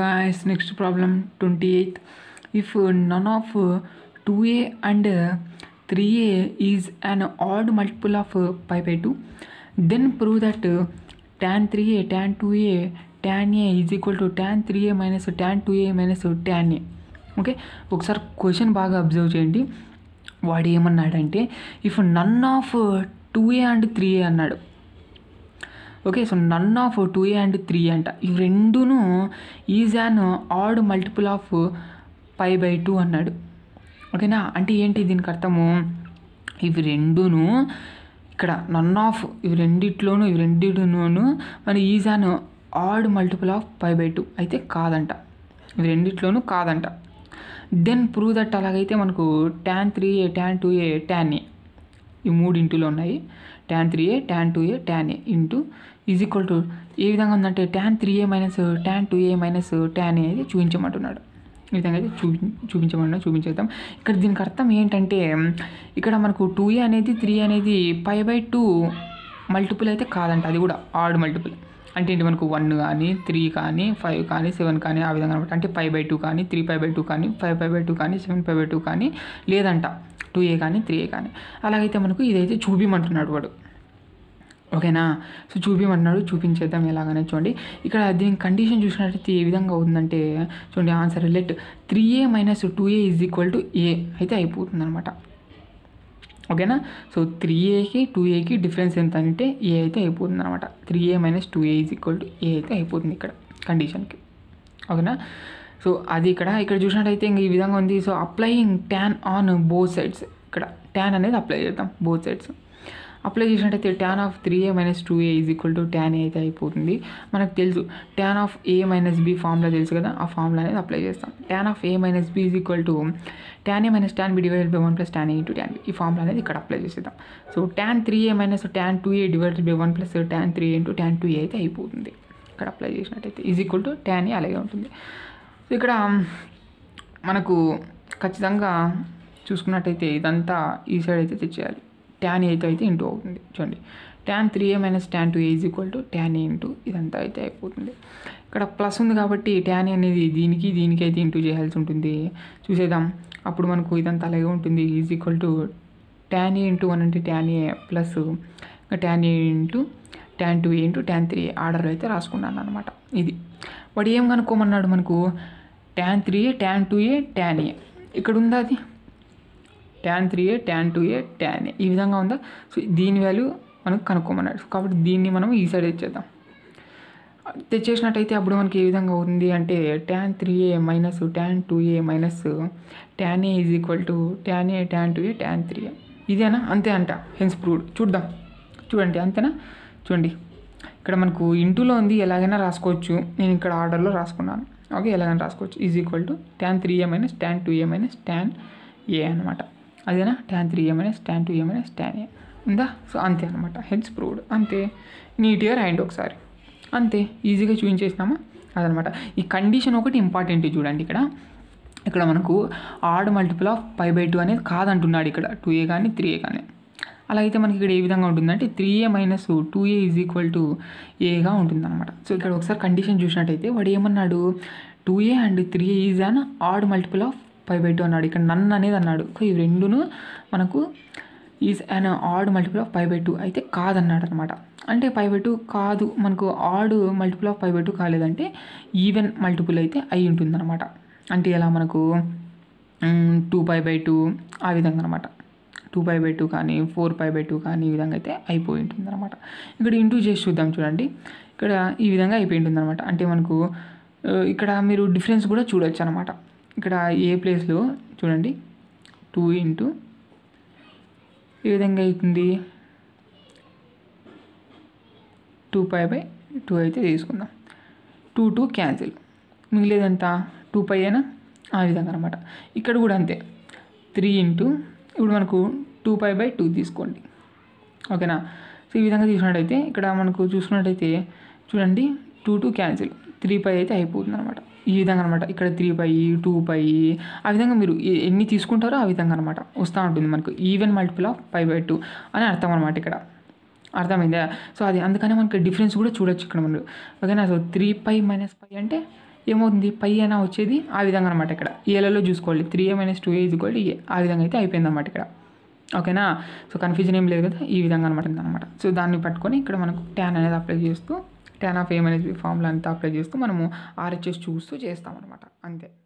guys next problem 28 if none of 2a and 3a is an odd multiple of pi by 2 then prove that tan 3a tan 2a tan a is equal to tan 3a minus tan 2a minus tan a okay ఒకసారి question బాగా observe చేయండి వాడు ఏమన్నాడంటే if none of two A and three A అన్నాడు okay so none of two A and three అంట ఇవి రెండును is an odd multiple of pi by two అన్నాడు ఓకేనా అంటే ఏంటి దీనికి అర్థము ఇవి రెండును ఇక్కడ నన్ ఆఫ్ ఇవి రెండిట్లోనూ ఇవి రెండిట్లోను మన is an odd multiple of pi by two అయితే కాదంట ఇవి రెండిట్లోనూ కాదంట దెన్ ప్రూవ్ దట్ అలాగైతే మనకు tan three A tan two A tan A ఈ ఇంటూలు ఉన్నాయి tan three A tan two A tan A into is equal to A విధంగా ఉందంటే tan three A minus tan two A minus tan A అయితే చూపించమంటున్నాడు ఈ విధంగా అయితే చూపి చూపించమన్నా చూపించేద్దాం ఇక్కడ దీనికి అర్థం ఏంటంటే ఇక్కడ మనకు టూ ఏ అనేది త్రీ అనేది పై బై టూ మల్టిపుల్ అయితే కాదంట అది కూడా ఆడ్ మల్టిపుల్ అంటే ఏంటి మనకు వన్ కానీ త్రీ కానీ ఫైవ్ కానీ సెవెన్ కానీ ఆ విధంగా అనమాట అంటే ఫైవ్ బై టూ కానీ త్రీ ఫైవ్ బై టూ కానీ ఫైవ్ ఫైవ్ బై టూ కానీ సెవెన్ ఫైవ్ బై టూ కానీ లేదంట టూ ఏ కానీ త్రీ ఏ కానీ అలాగైతే మనకు ఇదైతే చూపిమంటున్నాడు వాడు ఓకేనా సో చూపిమంటున్నాడు చూపించేద్దాం ఎలాగనే చూడండి ఇక్కడ దీని కండిషన్ చూసినట్టయితే ఏ విధంగా అవుతుందంటే చూడండి answer let three A minus two A is equal to A అయితే అయిపోతుంది అనమాట ఓకేనా సో త్రీ ఏకి టూ ఏకి డిఫరెన్స్ ఎంత అంటే ఏ అయితే అయిపోతుంది అనమాట three A minus two A is equal to A అయితే అయిపోతుంది ఇక్కడ కండిషన్కి ఓకేనా సో అది ఇక్కడ ఇక్కడ చూసినట్టయితే ఇంక ఈ విధంగా ఉంది so applying tan on both sides ఇక్కడ ట్యాన్ అనేది అప్లై చేద్దాం బోత్ సైడ్స్ అప్లై చేసినట్టయితే tan of three A minus two A is equal to tan A అయితే అయిపోతుంది మనకు తెలుసు tan of A minus B formula తెలుసు కదా ఆ ఫార్ములా అనేది అప్లై చేస్తాం tan of A minus B is equal to tan A minus tan B divided by one plus tan A into tan ఈ ఫార్ములా అనేది ఇక్కడ అప్లై చేసేద్దాం so tan three A minus tan two A divided by one plus tan three A into tan two A అయితే అయిపోతుంది ఇక్కడ apply చేసినట్టయితే is equal to tan A అలాగే ఉంటుంది సో ఇక్కడ మనకు ఖచ్చితంగా చూసుకున్నట్టయితే ఇదంతా ఈ సైడ్ అయితే తెచ్చేయాలి ట్యాన్ ఎయిట్ అయితే ఇంటూ అవుతుంది చూడండి tan three A minus tan two A is equal to tan A into ఇదంతా అయితే అయిపోతుంది ఇక్కడ ప్లస్ ఉంది కాబట్టి ట్యాన్ అనేది దీనికి దీనికి అయితే ఇంటూ చేయాల్సి ఉంటుంది చూసేద్దాం అప్పుడు మనకు ఇదంతా అలాగే ఉంటుంది is equal to tan A into one అంటే tan A plus tan A into tan two A into tan three order అయితే రాసుకున్నాను అనమాట ఇది వాడు ఏం కనుక్కోమన్నాడు మనకు tan three A tan two A tan A ఇక్కడ ఉందా అది tan three A tan two A tan A ఈ విధంగా ఉందా సో దీని వాల్యూ మనకు కనుక్కోమన్నాడు కాబట్టి దీన్ని మనం ఈ సైడ్ తెచ్చేద్దాం తెచ్చేసినట్టయితే అప్పుడు మనకి ఏ విధంగా ఉంది అంటే tan three A minus tan two A minus tan A is equal to tan A tan two A tan three A ఇదేనా అంతే అంట హెన్స్ ప్రూవ్డ్ చూద్దాం చూడండి అంతేనా చూడండి ఇక్కడ మనకు ఇంటూలో ఉంది ఎలాగైనా రాసుకోవచ్చు నేను ఇక్కడ ఆర్డర్లో రాసుకున్నాను ఓకే ఎలాగని రాసుకోవచ్చు is equal to tan three A minus tan two A minus tan A అనమాట అదేనా tan three A minus tan two A minus tan A ఉందా సో అంతే అనమాట హెడ్స్ ప్రూవ్డ్ అంతే నీట్గా రాయండి ఒకసారి అంతే ఈజీగా చూపించేసినామా అదనమాట ఈ కండిషన్ ఒకటి ఇంపార్టెంట్ చూడండి ఇక్కడ ఇక్కడ మనకు odd multiple of five by two అనేది కాదంటున్నాడు ఇక్కడ టూ ఏ కానీ త్రీ ఏ కానీ అలా అయితే మనకి ఇక్కడ ఏ విధంగా ఉంటుందంటే three A minus two A is equal to ఏగా ఉంటుందన్నమాట సో ఇక్కడ ఒకసారి కండిషన్ చూసినట్టయితే వాడు ఏమన్నాడు two A and three A is an odd multiple of five by two అన్నాడు ఇక్కడ నన్ను అనేది అన్నాడు సో ఈ రెండును మనకు is an odd multiple of five by two అయితే కాదన్నాడు అనమాట అంటే ఫైవ్ బై టూ కాదు మనకు odd multiple of five by two కాలేదంటే ఈవెన్ మల్టిపుల్ అయితే అయి ఉంటుందన్నమాట అంటే ఎలా మనకు టూ ఫైవ్ బై టూ ఆ విధంగా అనమాట టూ పై బై టూ కానీ ఫోర్ పై బై టూ కానీ ఈ విధంగా అయితే అయిపోయి ఉంటుంది అనమాట ఇక్కడ ఇంటూ చేసి చూద్దాం చూడండి ఇక్కడ ఈ విధంగా అయిపోయి ఉంటుంది అనమాట అంటే మనకు ఇక్కడ మీరు డిఫరెన్స్ కూడా చూడొచ్చు అనమాట ఇక్కడ ఏ ప్లేస్లో చూడండి టూ ఇంటూ ఈ విధంగా అవుతుంది టూ పై బై టూ అయితే తీసుకుందాం టూ టూ క్యాన్సిల్ మిగిలేదంతా టూ పై అయినా ఆ విధంగా అనమాట ఇక్కడ కూడా అంతే త్రీ ఇంటూ ఇప్పుడు మనకు టూ పై బై టూ తీసుకోండి ఓకేనా సో ఈ విధంగా తీసుకున్నట్టయితే ఇక్కడ మనకు చూసుకున్నట్టయితే చూడండి two two cancel three pi అయితే అయిపోతుంది అనమాట ఈ విధంగా అనమాట ఇక్కడ త్రీ పై టూ పై ఆ విధంగా మీరు ఎన్ని తీసుకుంటారో ఆ విధంగా అనమాట వస్తూ ఉంటుంది మనకు even multiple of pi by two అని అర్థం అనమాట ఇక్కడ అర్థమైందా సో అది అందుకనే మనకి డిఫరెన్స్ కూడా చూడొచ్చు ఇక్కడ మనం ఓకేనా so three pi minus pi అంటే ఏమవుతుంది పై అయినా వచ్చేది ఆ విధంగా అనమాట ఇక్కడ ఏలలో చూసుకోవాలి three A minus two A ఇది కూడా ఏ ఆ విధంగా అయితే అయిపోయింది అనమాట ఇక్కడ ఓకేనా సో కన్ఫ్యూజన్ ఏం లేదు కదా ఈ విధంగా అనమాట అనమాట సో దాన్ని పట్టుకొని ఇక్కడ మనకు ట్యాన్ అనేది అప్లై చేస్తూ tan of A minus B formula అంతా అప్లై చేస్తూ మనము ఆర్హెచ్ఎస్ చూస్తూ చేస్తామన్నమాట అంతే